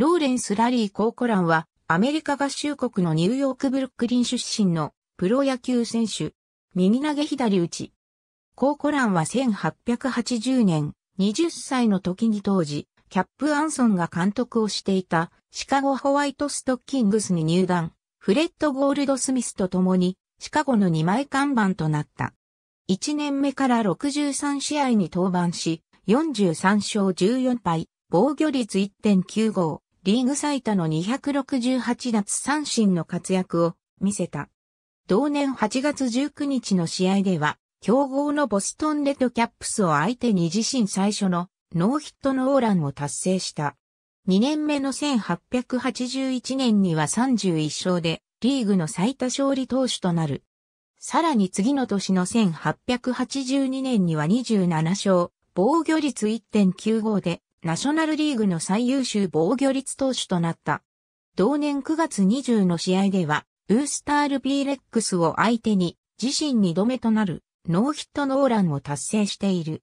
ローレンス・ラリー・コーコランは、アメリカ合衆国のニューヨーク・ブルックリン出身のプロ野球選手。右投げ左打ち。コーコランは1880年、20歳の時に当時、キャップ・アンソンが監督をしていたシカゴ・ホワイト・ストッキングスに入団、フレッド・ゴールド・スミスと共にシカゴの2枚看板となった。1年目から63試合に登板し、43勝14敗、防御率1.95、リーグ最多の268奪三振の活躍を見せた。同年8月19日の試合では、強豪のボストンレッドキャップスを相手に自身最初のノーヒットノーランを達成した。2年目の1881年には31勝で、リーグの最多勝利投手となる。さらに次の年の1882年には27勝、防御率1.95で、ナショナルリーグの最優秀防御率投手となった。同年9月20の試合では、ウースタールーレックスを相手に、自身2度目となる、ノーヒットノーランを達成している。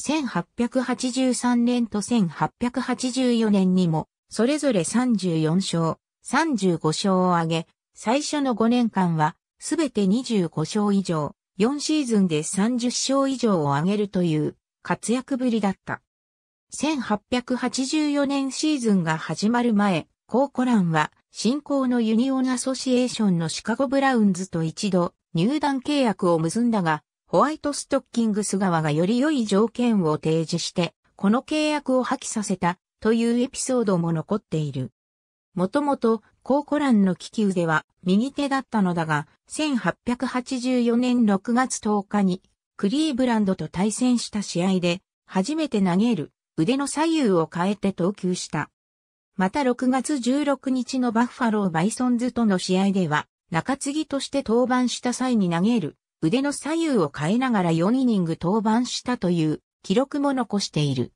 1883年と1884年にも、それぞれ34勝、35勝を挙げ、最初の5年間は、すべて25勝以上、4シーズンで30勝以上を挙げるという活躍ぶりだった。1884年シーズンが始まる前、コーコランは、新興のユニオンアソシエーションのシカゴブラウンズと一度入団契約を結んだが、ホワイトストッキングス側がより良い条件を提示して、この契約を破棄させたというエピソードも残っている。もともと、コーコランの利き腕は右手だったのだが、1884年6月10日にクリーブランドと対戦した試合で初めて投げる腕の左右を変えて投球した。また6月16日のバッファローバイソンズとの試合では、中継ぎとして登板した際に投げる、腕の左右を変えながら4イニング登板したという記録も残している。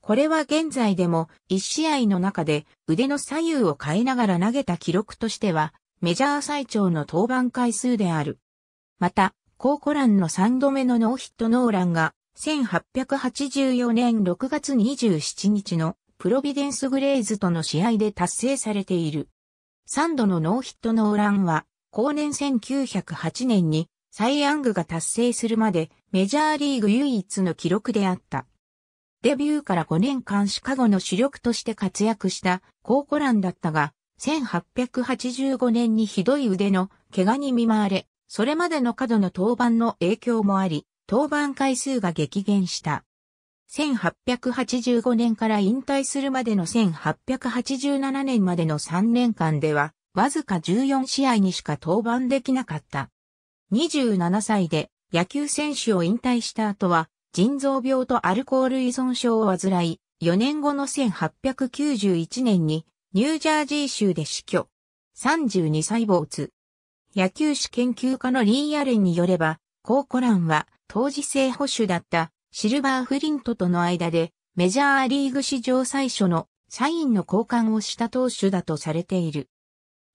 これは現在でも1試合の中で腕の左右を変えながら投げた記録としてはメジャー最長の登板回数である。また、コーコランの3度目のノーヒットノーランが1884年6月27日のプロビデンスグレイズとの試合で達成されている。3度のノーヒットノーランは、後年1908年にサイ・ヤングが達成するまでメジャーリーグ唯一の記録であった。デビューから5年間シカゴの主力として活躍した高校ランだったが、1885年にひどい腕の怪我に見舞われ、それまでの過度の登板の影響もあり、登板回数が激減した。1885年から引退するまでの1887年までの3年間では、わずか14試合にしか登板できなかった。27歳で野球選手を引退した後は、腎臓病とアルコール依存症を患い、4年後の1891年にニュージャージー州で死去。32歳没。野球史研究家のリー・アレンによれば、コーコランは当時性保守だったシルバーフリントとの間でメジャーリーグ史上最初のサインの交換をした投手だとされている。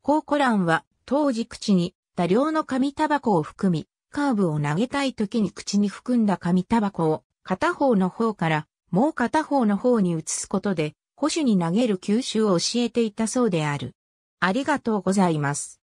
コーコランは当時口に多量の紙タバコを含み、カーブを投げたい時に口に含んだ紙タバコを片方の方からもう片方の方に移すことで、保守に投げる吸収を教えていたそうである。ありがとうございます。